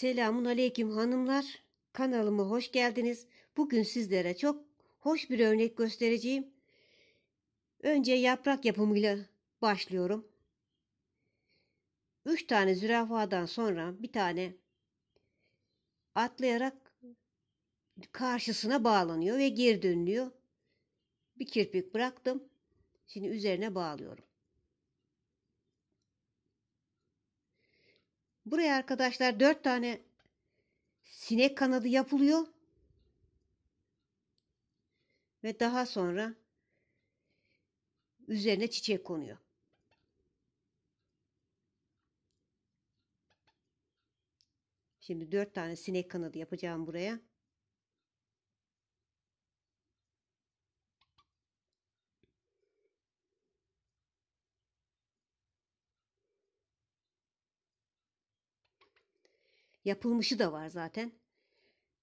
Selamun aleyküm hanımlar. Kanalıma hoş geldiniz. Bugün sizlere çok hoş bir örnek göstereceğim. Önce yaprak yapımıyla başlıyorum. Üç tane zürafadan sonra bir tane atlayarak karşısına bağlanıyor ve geri dönülüyor. Bir kirpik bıraktım. Şimdi üzerine bağlıyorum. Buraya arkadaşlar dört tane sinek kanadı yapılıyor. Ve daha sonra üzerine çiçek konuyor. Şimdi dört tane sinek kanadı yapacağım buraya. Yapılmışı da var zaten.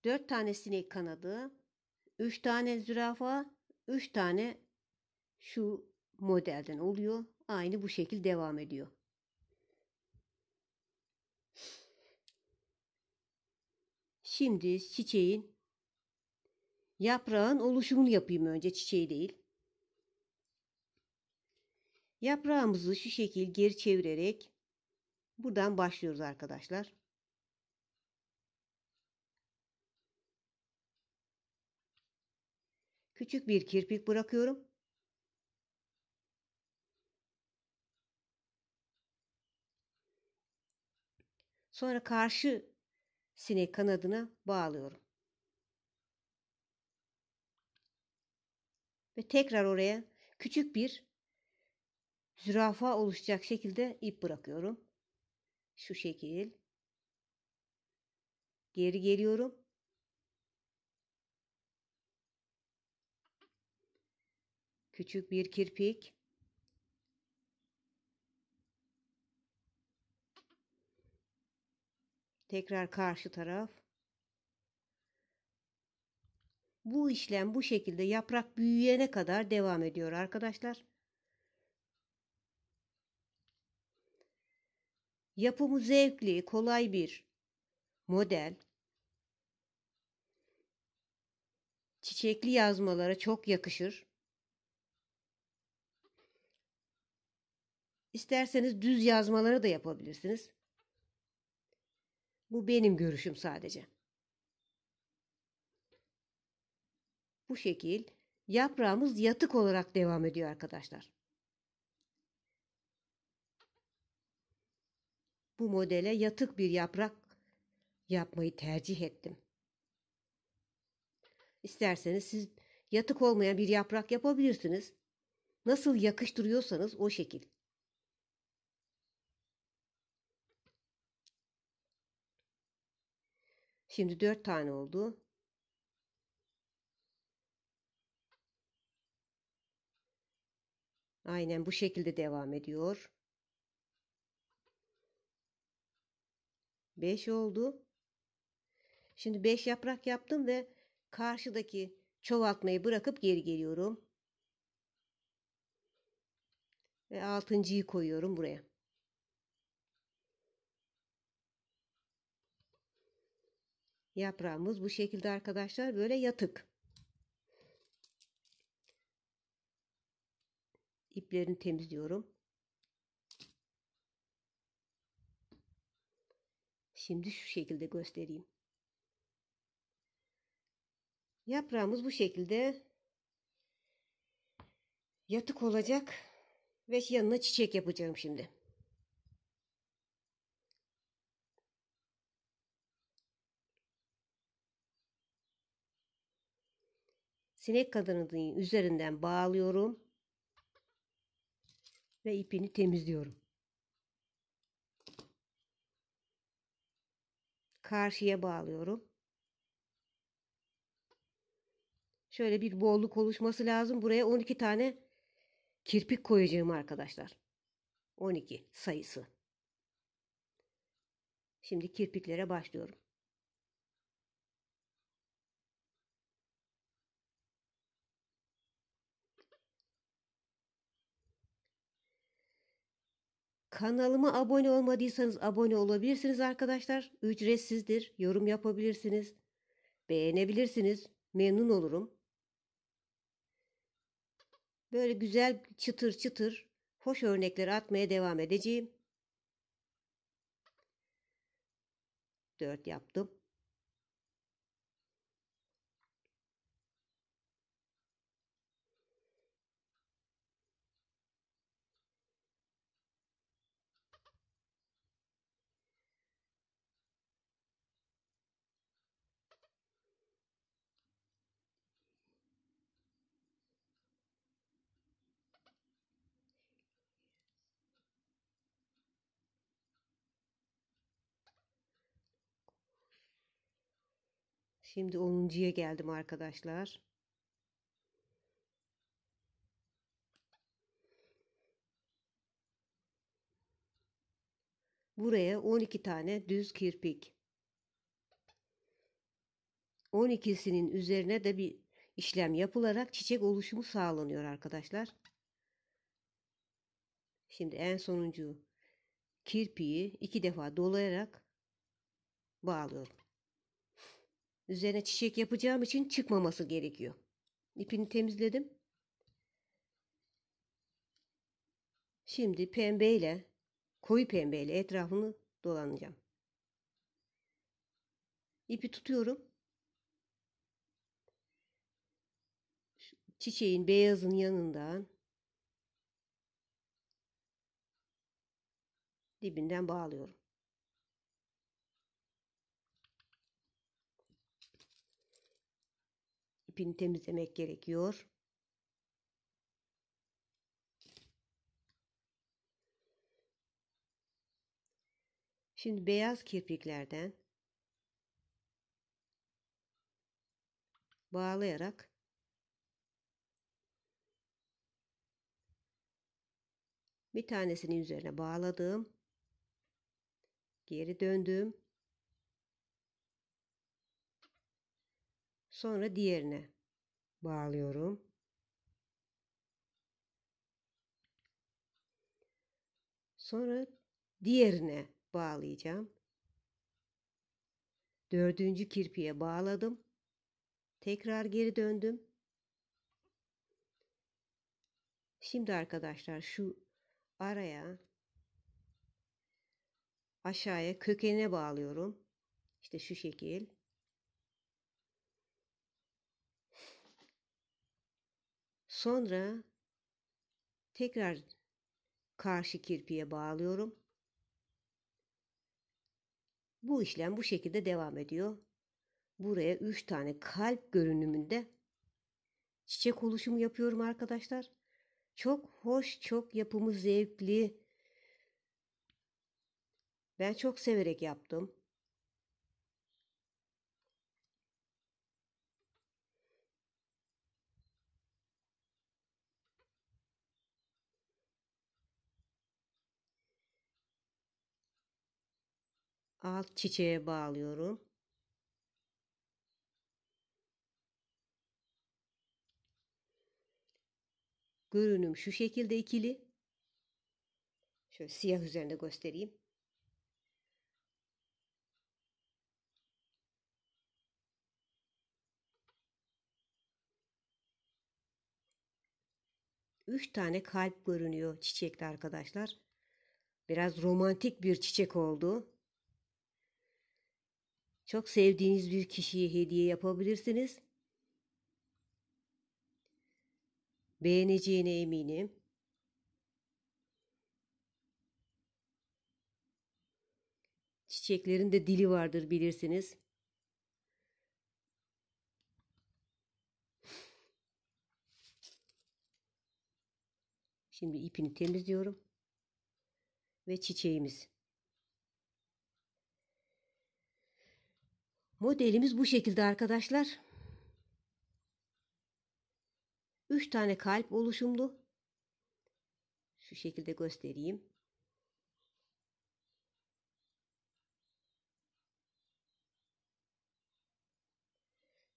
Dört tane sinek kanadı, üç tane zürafa, üç tane şu modelden oluyor. Aynı bu şekil devam ediyor. Şimdi çiçeğin yaprağın oluşumunu yapayım önce çiçeği değil. Yaprağımızı şu şekil geri çevirerek buradan başlıyoruz arkadaşlar. Küçük bir kirpik bırakıyorum. Sonra karşı sinek kanadına bağlıyorum. Ve tekrar oraya küçük bir zürafa oluşacak şekilde ip bırakıyorum. Şu şekil. Geri geliyorum. küçük bir kirpik, tekrar karşı taraf. Bu işlem bu şekilde yaprak büyüyene kadar devam ediyor arkadaşlar. Yapımı zevkli, kolay bir model. Çiçekli yazmalara çok yakışır. İsterseniz düz yazmaları da yapabilirsiniz. Bu benim görüşüm sadece. Bu şekil yaprağımız yatık olarak devam ediyor arkadaşlar. Bu modele yatık bir yaprak yapmayı tercih ettim. İsterseniz siz yatık olmayan bir yaprak yapabilirsiniz. Nasıl yakıştırıyorsanız o şekil. Şimdi dört tane oldu. Aynen bu şekilde devam ediyor. Beş oldu. Şimdi beş yaprak yaptım ve karşıdaki çoğaltmayı bırakıp geri geliyorum. Ve altıncıyı koyuyorum buraya. Yaprağımız bu şekilde arkadaşlar böyle yatık. İplerini temizliyorum. Şimdi şu şekilde göstereyim. Yaprağımız bu şekilde yatık olacak ve yanına çiçek yapacağım şimdi. sinek kadının üzerinden bağlıyorum ve ipini temizliyorum. Karşıya bağlıyorum. Şöyle bir bolluk oluşması lazım. Buraya 12 tane kirpik koyacağım arkadaşlar. 12 sayısı. Şimdi kirpiklere başlıyorum. Kanalıma abone olmadıysanız abone olabilirsiniz arkadaşlar. Ücretsizdir. Yorum yapabilirsiniz. Beğenebilirsiniz. Memnun olurum. Böyle güzel çıtır çıtır hoş örnekleri atmaya devam edeceğim. 4 yaptım. Şimdi 10.ya geldim arkadaşlar. Buraya 12 tane düz kirpik. 12'sinin üzerine de bir işlem yapılarak çiçek oluşumu sağlanıyor arkadaşlar. Şimdi en sonuncu kirpiği iki defa dolayarak bağlıyorum. Üzerine çiçek yapacağım için çıkmaması gerekiyor. İpini temizledim. Şimdi pembeyle, koyu pembeyle etrafını dolanacağım. İpi tutuyorum. Çiçeğin beyazın yanından dibinden bağlıyorum. ipini temizlemek gerekiyor. Şimdi beyaz kirpiklerden bağlayarak bir tanesinin üzerine bağladım. Geri döndüm. Sonra diğerine bağlıyorum. Sonra diğerine bağlayacağım. Dördüncü kirpiye bağladım. Tekrar geri döndüm. Şimdi arkadaşlar şu araya aşağıya kökene bağlıyorum. İşte şu şekil. Sonra tekrar karşı kirpiye bağlıyorum. Bu işlem bu şekilde devam ediyor. Buraya 3 tane kalp görünümünde çiçek oluşumu yapıyorum arkadaşlar. Çok hoş, çok yapımı zevkli. Ben çok severek yaptım. alt çiçeğe bağlıyorum. Görünüm şu şekilde ikili. Şöyle siyah üzerinde göstereyim. Üç tane kalp görünüyor çiçekte arkadaşlar. Biraz romantik bir çiçek oldu. Çok sevdiğiniz bir kişiye hediye yapabilirsiniz. Beğeneceğine eminim. Çiçeklerin de dili vardır bilirsiniz. Şimdi ipini temizliyorum ve çiçeğimiz Modelimiz bu şekilde arkadaşlar. Üç tane kalp oluşumlu. Şu şekilde göstereyim.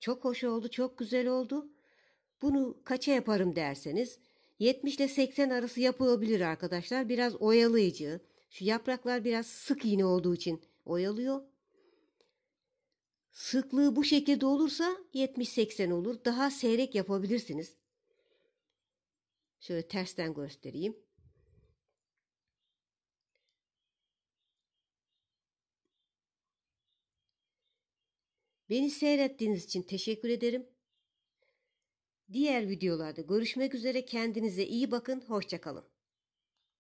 Çok hoş oldu, çok güzel oldu. Bunu kaça yaparım derseniz 70 ile 80 arası yapılabilir arkadaşlar. Biraz oyalayıcı. Şu yapraklar biraz sık iğne olduğu için oyalıyor. Sıklığı bu şekilde olursa 70-80 olur. Daha seyrek yapabilirsiniz. Şöyle tersten göstereyim. Beni seyrettiğiniz için teşekkür ederim. Diğer videolarda görüşmek üzere kendinize iyi bakın, hoşçakalın.